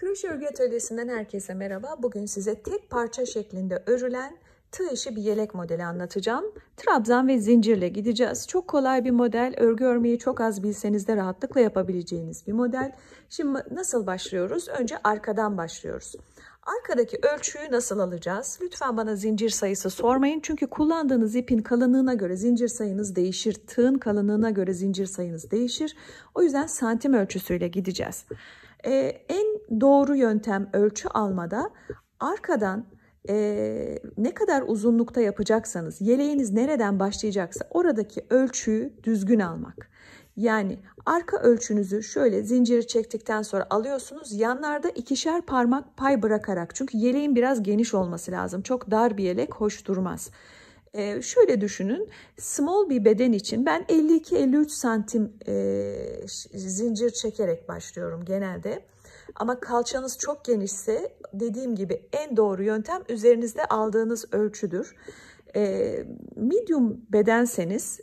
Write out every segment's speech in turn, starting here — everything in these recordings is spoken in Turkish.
Kroşe örgü atölyesinden herkese merhaba. Bugün size tek parça şeklinde örülen tığ işi bir yelek modeli anlatacağım. Trabzan ve zincirle gideceğiz. Çok kolay bir model. Örgü örmeyi çok az bilseniz de rahatlıkla yapabileceğiniz bir model. Şimdi nasıl başlıyoruz? Önce arkadan başlıyoruz. Arkadaki ölçüyü nasıl alacağız? Lütfen bana zincir sayısı sormayın. Çünkü kullandığınız ipin kalınlığına göre zincir sayınız değişir. Tığın kalınlığına göre zincir sayınız değişir. O yüzden santim ölçüsüyle gideceğiz e, en doğru yöntem ölçü almada arkadan e, ne kadar uzunlukta yapacaksanız yeleğiniz nereden başlayacaksa oradaki ölçüyü düzgün almak. Yani arka ölçünüzü şöyle zinciri çektikten sonra alıyorsunuz. Yanlarda ikişer parmak pay bırakarak. Çünkü yeleğin biraz geniş olması lazım. Çok dar bir yelek hoş durmaz. E, şöyle düşünün small bir beden için ben 52-53 santim e, zincir çekerek başlıyorum genelde. Ama kalçanız çok genişse dediğim gibi en doğru yöntem üzerinizde aldığınız ölçüdür. E, medium bedenseniz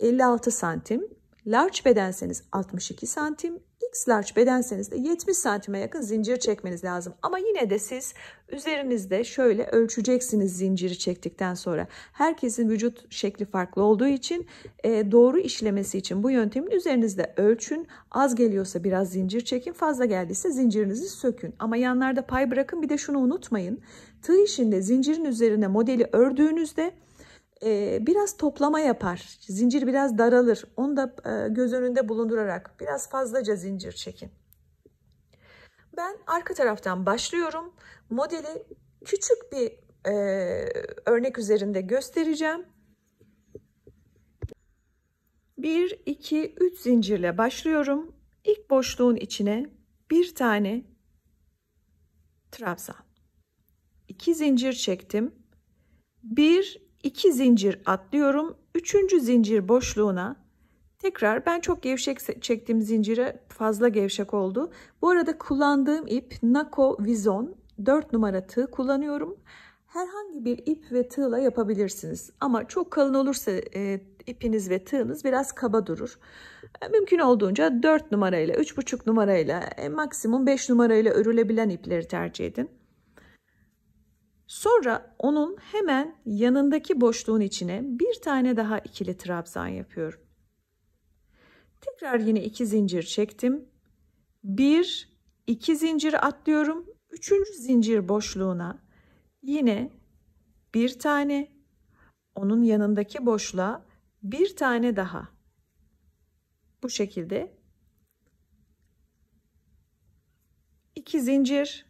56 santim, large bedenseniz 62 santim, X large bedenseniz 70 santime yakın zincir çekmeniz lazım. Ama yine de siz üzerinizde şöyle ölçeceksiniz zinciri çektikten sonra. Herkesin vücut şekli farklı olduğu için e, doğru işlemesi için bu yöntemin üzerinizde ölçün. Az geliyorsa biraz zincir çekin. Fazla geldiyse zincirinizi sökün. Ama yanlarda pay bırakın. Bir de şunu unutmayın. Tığ işinde zincirin üzerine modeli ördüğünüzde e, biraz toplama yapar. Zincir biraz daralır. Onu da e, göz önünde bulundurarak biraz fazlaca zincir çekin. Ben arka taraftan başlıyorum. Modeli küçük bir e, örnek üzerinde göstereceğim. 1, 2, 3 zincirle başlıyorum. İlk boşluğun içine bir tane trabzan. 2 zincir çektim. 1, 2 zincir atlıyorum. Üçüncü zincir boşluğuna tekrar ben çok gevşek çektiğim zincire fazla gevşek oldu. Bu arada kullandığım ip Nako Vizon 4 numara tığ kullanıyorum. Herhangi bir ip ve tığla yapabilirsiniz. Ama çok kalın olursa e, ipiniz ve tığınız biraz kaba durur. E, mümkün olduğunca 4 numarayla, 3,5 numarayla, e, maksimum 5 numarayla örülebilen ipleri tercih edin. Sonra onun hemen yanındaki boşluğun içine bir tane daha ikili trabzan yapıyorum. Tekrar yine iki zincir çektim. Bir, iki zincir atlıyorum. Üçüncü zincir boşluğuna yine bir tane onun yanındaki boşluğa bir tane daha. Bu şekilde iki zincir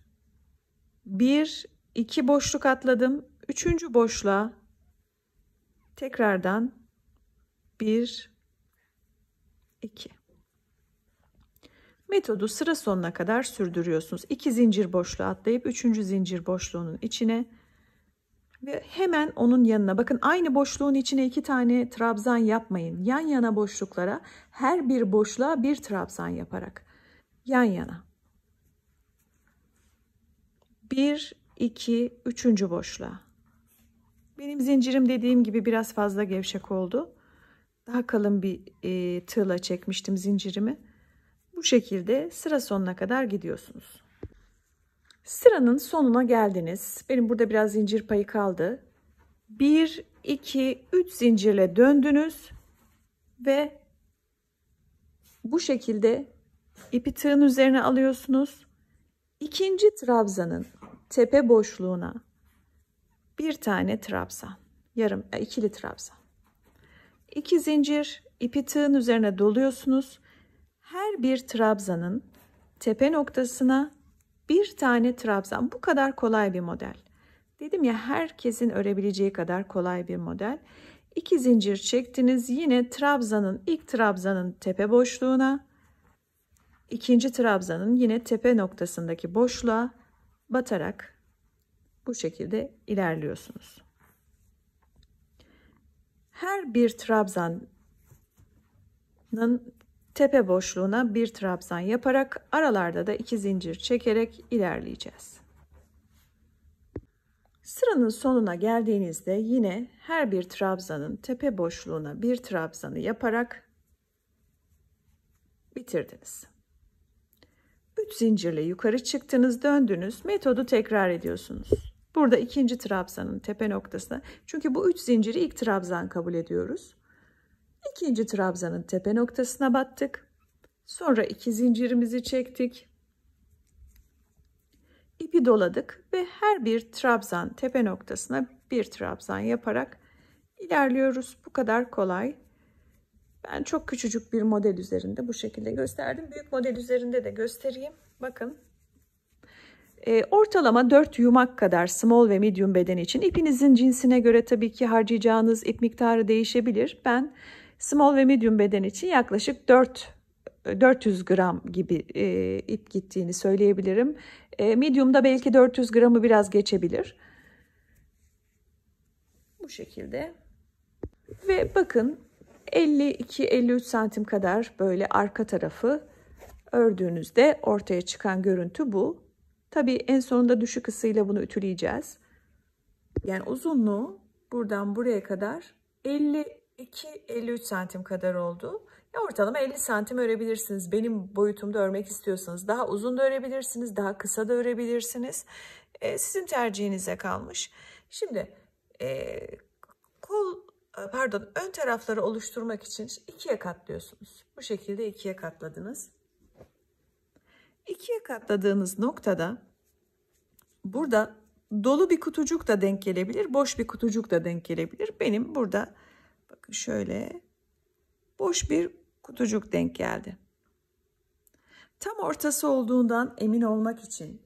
bir 2 boşluk atladım. Üçüncü boşluğa tekrardan 1 2 Metodu sıra sonuna kadar sürdürüyorsunuz. 2 zincir boşluğu atlayıp 3. zincir boşluğunun içine ve hemen onun yanına bakın aynı boşluğun içine iki tane trabzan yapmayın. Yan yana boşluklara her bir boşluğa bir trabzan yaparak yan yana. 1 2, 3. boşluğa. Benim zincirim dediğim gibi biraz fazla gevşek oldu. Daha kalın bir e, tığla çekmiştim zincirimi. Bu şekilde sıra sonuna kadar gidiyorsunuz. Sıranın sonuna geldiniz. Benim burada biraz zincir payı kaldı. 1, 2, 3 zincirle döndünüz ve bu şekilde ipi tığın üzerine alıyorsunuz. İkinci trabzanın tepe boşluğuna bir tane trabzan, yarım e, ikili trabzan. İki zincir ipi tığın üzerine doluyorsunuz. Her bir trabzanın tepe noktasına bir tane trabzan. Bu kadar kolay bir model. Dedim ya herkesin örebileceği kadar kolay bir model. İki zincir çektiniz. Yine trabzanın ilk trabzanın tepe boşluğuna, ikinci trabzanın yine tepe noktasındaki boşluğa batarak bu şekilde ilerliyorsunuz. Her bir trabzanın tepe boşluğuna bir trabzan yaparak aralarda da iki zincir çekerek ilerleyeceğiz. Sıranın sonuna geldiğinizde yine her bir trabzanın tepe boşluğuna bir trabzanı yaparak bitirdiniz. 3 zincirle yukarı çıktınız, döndünüz. Metodu tekrar ediyorsunuz. Burada ikinci trabzanın tepe noktasına. Çünkü bu 3 zinciri ilk trabzan kabul ediyoruz. İkinci trabzanın tepe noktasına battık. Sonra 2 zincirimizi çektik. İpi doladık ve her bir trabzan tepe noktasına bir trabzan yaparak ilerliyoruz. Bu kadar kolay. Ben çok küçücük bir model üzerinde bu şekilde gösterdim. Büyük model üzerinde de göstereyim. Bakın. E, ortalama 4 yumak kadar small ve medium beden için ipinizin cinsine göre tabii ki harcayacağınız ip miktarı değişebilir. Ben small ve medium beden için yaklaşık 4 400 gram gibi e, ip gittiğini söyleyebilirim. E, medium'da belki 400 gramı biraz geçebilir. Bu şekilde. Ve bakın 52-53 santim kadar böyle arka tarafı ördüğünüzde ortaya çıkan görüntü bu. Tabi en sonunda düşük ısıyla bunu ütüleyeceğiz. Yani uzunluğu buradan buraya kadar 52-53 santim kadar oldu. Ya ortalama 50 santim örebilirsiniz. Benim boyutumda örmek istiyorsanız daha uzun da örebilirsiniz, daha kısa da örebilirsiniz. E, sizin tercihinize kalmış. Şimdi e, kol ee, pardon ön tarafları oluşturmak için ikiye katlıyorsunuz. Bu şekilde ikiye katladınız. İkiye katladığınız noktada burada dolu bir kutucuk da denk gelebilir, boş bir kutucuk da denk gelebilir. Benim burada bakın şöyle boş bir kutucuk denk geldi. Tam ortası olduğundan emin olmak için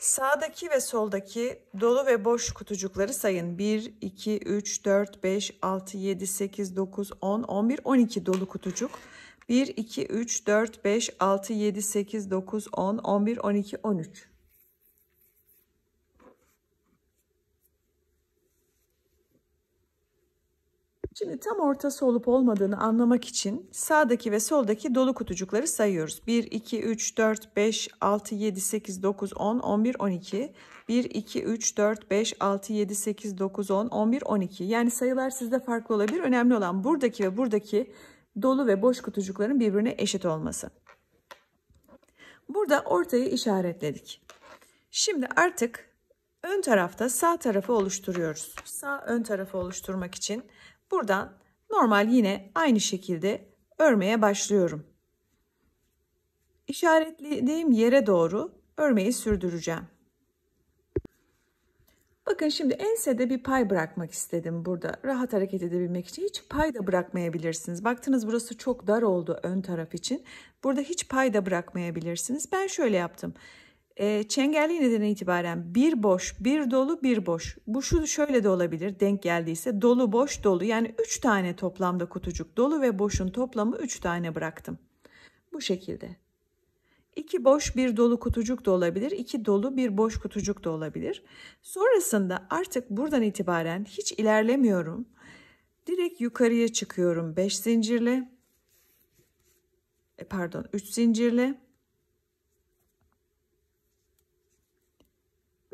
Sağdaki ve soldaki dolu ve boş kutucukları sayın. 1, 2, 3, 4, 5, 6, 7, 8, 9, 10, 11, 12 dolu kutucuk. 1, 2, 3, 4, 5, 6, 7, 8, 9, 10, 11, 12, 13. Şimdi tam ortası olup olmadığını anlamak için sağdaki ve soldaki dolu kutucukları sayıyoruz. 1, 2, 3, 4, 5, 6, 7, 8, 9, 10, 11, 12. 1, 2, 3, 4, 5, 6, 7, 8, 9, 10, 11, 12. Yani sayılar sizde farklı olabilir. Önemli olan buradaki ve buradaki dolu ve boş kutucukların birbirine eşit olması. Burada ortayı işaretledik. Şimdi artık ön tarafta sağ tarafı oluşturuyoruz. Sağ ön tarafı oluşturmak için Buradan normal yine aynı şekilde örmeye başlıyorum. İşaretlediğim yere doğru örmeyi sürdüreceğim. Bakın şimdi ensede bir pay bırakmak istedim burada. Rahat hareket edebilmek için hiç pay da bırakmayabilirsiniz. Baktınız burası çok dar oldu ön taraf için. Burada hiç pay da bırakmayabilirsiniz. Ben şöyle yaptım. E, ee, çengelli neden itibaren bir boş, bir dolu, bir boş. Bu şu şöyle de olabilir denk geldiyse dolu, boş, dolu. Yani 3 tane toplamda kutucuk dolu ve boşun toplamı 3 tane bıraktım. Bu şekilde. 2 boş, bir dolu kutucuk da olabilir. 2 dolu, bir boş kutucuk da olabilir. Sonrasında artık buradan itibaren hiç ilerlemiyorum. Direkt yukarıya çıkıyorum 5 zincirle. E, pardon 3 zincirle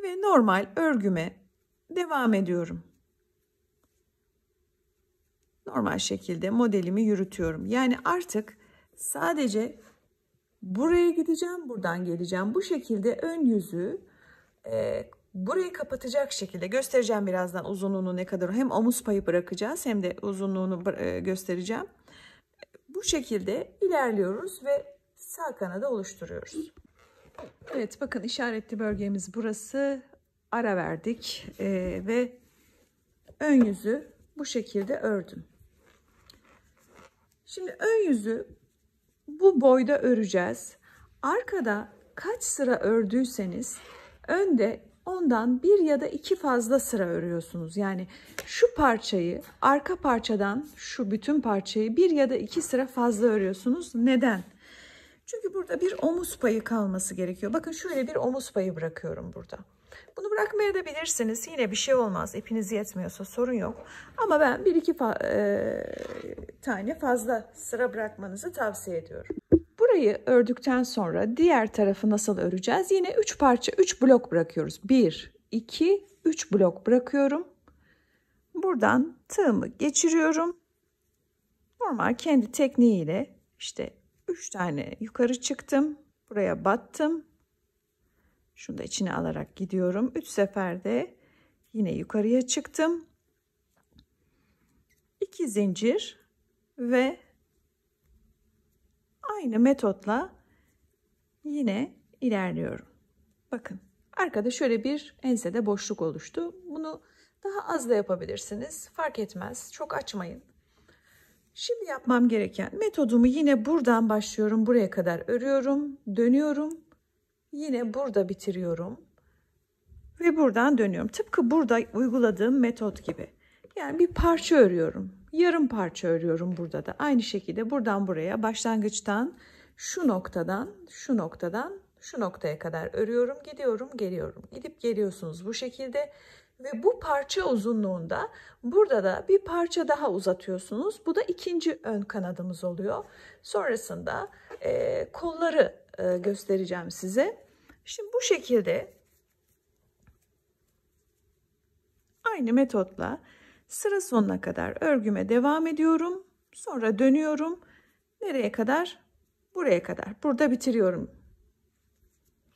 ve normal örgüme devam ediyorum. Normal şekilde modelimi yürütüyorum. Yani artık sadece buraya gideceğim, buradan geleceğim. Bu şekilde ön yüzü e, burayı kapatacak şekilde göstereceğim birazdan uzunluğunu ne kadar. Hem omuz payı bırakacağız hem de uzunluğunu e, göstereceğim. Bu şekilde ilerliyoruz ve sağ kanadı oluşturuyoruz. Evet bakın işaretli bölgemiz burası. Ara verdik e, ve ön yüzü bu şekilde ördüm. Şimdi ön yüzü bu boyda öreceğiz. Arkada kaç sıra ördüyseniz önde ondan bir ya da iki fazla sıra örüyorsunuz. Yani şu parçayı arka parçadan şu bütün parçayı bir ya da iki sıra fazla örüyorsunuz. Neden? Çünkü burada bir omuz payı kalması gerekiyor. Bakın şöyle bir omuz payı bırakıyorum burada. Bunu bırakmaya da bilirsiniz. Yine bir şey olmaz. İpiniz yetmiyorsa sorun yok. Ama ben bir iki fa e tane fazla sıra bırakmanızı tavsiye ediyorum. Burayı ördükten sonra diğer tarafı nasıl öreceğiz? Yine 3 parça 3 blok bırakıyoruz. 1, 2, 3 blok bırakıyorum. Buradan tığımı geçiriyorum. Normal kendi tekniğiyle işte 3 tane yukarı çıktım. Buraya battım. Şunu da içine alarak gidiyorum. 3 seferde yine yukarıya çıktım. 2 zincir ve aynı metotla yine ilerliyorum. Bakın arkada şöyle bir ensede boşluk oluştu. Bunu daha az da yapabilirsiniz. Fark etmez. Çok açmayın. Şimdi yapmam gereken metodumu yine buradan başlıyorum. Buraya kadar örüyorum, dönüyorum. Yine burada bitiriyorum. Ve buradan dönüyorum. Tıpkı burada uyguladığım metot gibi. Yani bir parça örüyorum. Yarım parça örüyorum burada da. Aynı şekilde buradan buraya başlangıçtan şu noktadan, şu noktadan şu noktaya kadar örüyorum, gidiyorum, geliyorum. Gidip geliyorsunuz bu şekilde ve bu parça uzunluğunda burada da bir parça daha uzatıyorsunuz. Bu da ikinci ön kanadımız oluyor. Sonrasında e, kolları e, göstereceğim size. Şimdi bu şekilde aynı metotla sıra sonuna kadar örgüme devam ediyorum. Sonra dönüyorum. Nereye kadar? Buraya kadar. Burada bitiriyorum.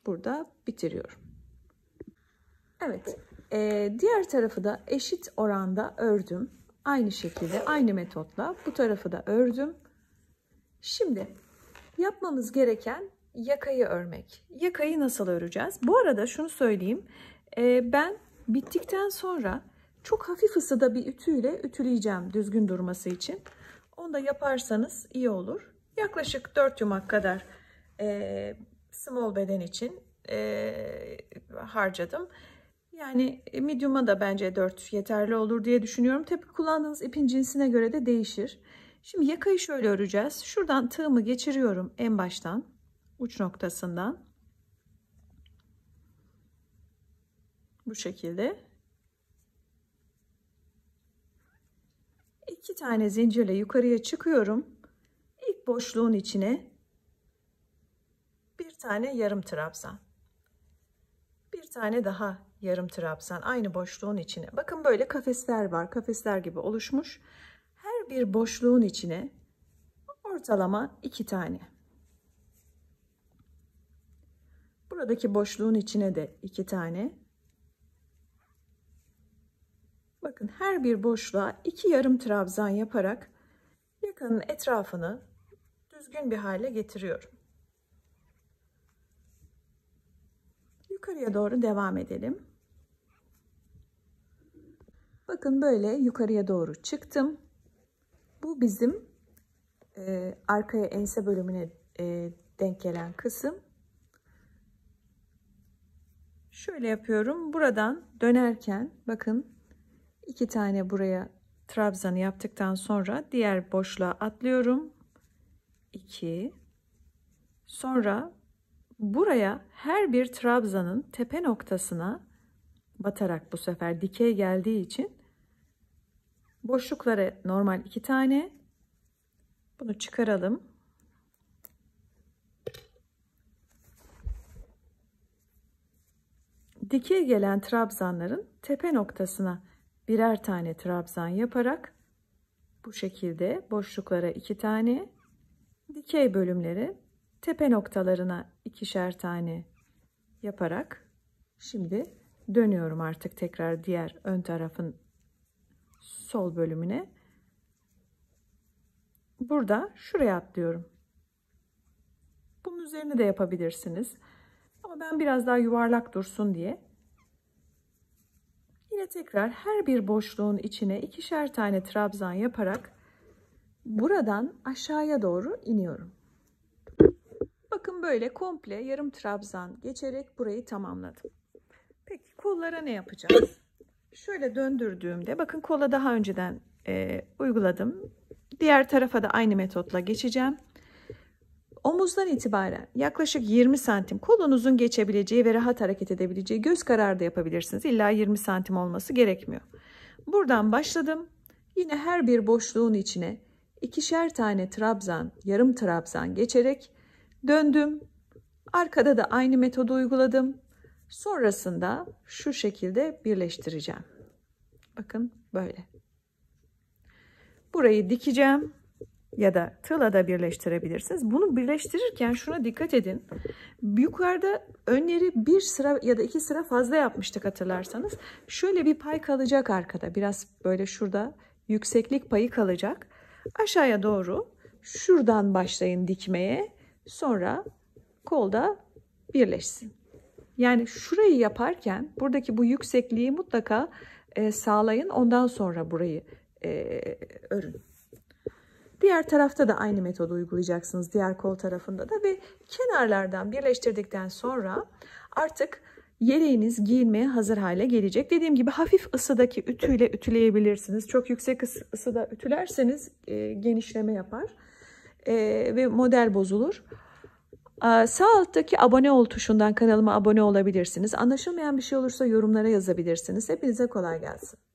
Burada bitiriyorum. Evet. Ee, diğer tarafı da eşit oranda ördüm. Aynı şekilde aynı metotla bu tarafı da ördüm. Şimdi yapmamız gereken yakayı örmek. Yakayı nasıl öreceğiz? Bu arada şunu söyleyeyim. Ee, ben bittikten sonra çok hafif ısıda bir ütüyle ütüleyeceğim düzgün durması için. Onu da yaparsanız iyi olur. Yaklaşık 4 yumak kadar e, small beden için e, harcadım. Yani e, medium'a da bence 4 e yeterli olur diye düşünüyorum. Tabi kullandığınız ipin cinsine göre de değişir. Şimdi yakayı şöyle öreceğiz. Şuradan tığımı geçiriyorum en baştan uç noktasından. Bu şekilde. iki tane zincirle yukarıya çıkıyorum. İlk boşluğun içine bir tane yarım trabzan bir tane daha yarım trabzan aynı boşluğun içine. Bakın böyle kafesler var. Kafesler gibi oluşmuş. Her bir boşluğun içine ortalama iki tane. Buradaki boşluğun içine de iki tane. Bakın her bir boşluğa iki yarım trabzan yaparak yakanın etrafını düzgün bir hale getiriyorum. Yukarıya doğru devam edelim. Bakın böyle yukarıya doğru çıktım. Bu bizim e, arkaya ense bölümüne e, denk gelen kısım. Şöyle yapıyorum. Buradan dönerken bakın iki tane buraya trabzanı yaptıktan sonra diğer boşluğa atlıyorum. 2 sonra Buraya her bir trabzanın tepe noktasına batarak bu sefer dikey geldiği için boşluklara normal iki tane bunu çıkaralım. Dikey gelen trabzanların tepe noktasına birer tane trabzan yaparak bu şekilde boşluklara iki tane dikey bölümleri tepe noktalarına ikişer tane yaparak şimdi dönüyorum artık tekrar diğer ön tarafın sol bölümüne. Burada şuraya atlıyorum. Bunun üzerine de yapabilirsiniz. Ama ben biraz daha yuvarlak dursun diye. Yine tekrar her bir boşluğun içine ikişer tane trabzan yaparak buradan aşağıya doğru iniyorum böyle komple yarım trabzan geçerek burayı tamamladım. Peki kollara ne yapacağız? Şöyle döndürdüğümde bakın kola daha önceden e, uyguladım. Diğer tarafa da aynı metotla geçeceğim. Omuzdan itibaren yaklaşık 20 santim kolunuzun geçebileceği ve rahat hareket edebileceği göz kararı da yapabilirsiniz. İlla 20 santim olması gerekmiyor. Buradan başladım. Yine her bir boşluğun içine ikişer tane trabzan, yarım trabzan geçerek Döndüm. Arkada da aynı metodu uyguladım. Sonrasında şu şekilde birleştireceğim. Bakın böyle. Burayı dikeceğim ya da tığla da birleştirebilirsiniz. Bunu birleştirirken şuna dikkat edin. Yukarıda önleri bir sıra ya da iki sıra fazla yapmıştık hatırlarsanız. Şöyle bir pay kalacak arkada. Biraz böyle şurada yükseklik payı kalacak. Aşağıya doğru şuradan başlayın dikmeye. Sonra kolda birleşsin. Yani şurayı yaparken buradaki bu yüksekliği mutlaka e, sağlayın. Ondan sonra burayı e, örün. Diğer tarafta da aynı metodu uygulayacaksınız. Diğer kol tarafında da ve kenarlardan birleştirdikten sonra artık yeleğiniz giyinmeye hazır hale gelecek. Dediğim gibi hafif ısıdaki ütüyle ütüleyebilirsiniz. Çok yüksek ısıda ütülerseniz e, genişleme yapar e, ve model bozulur. Ee, sağ alttaki abone ol tuşundan kanalıma abone olabilirsiniz. Anlaşılmayan bir şey olursa yorumlara yazabilirsiniz. Hepinize kolay gelsin.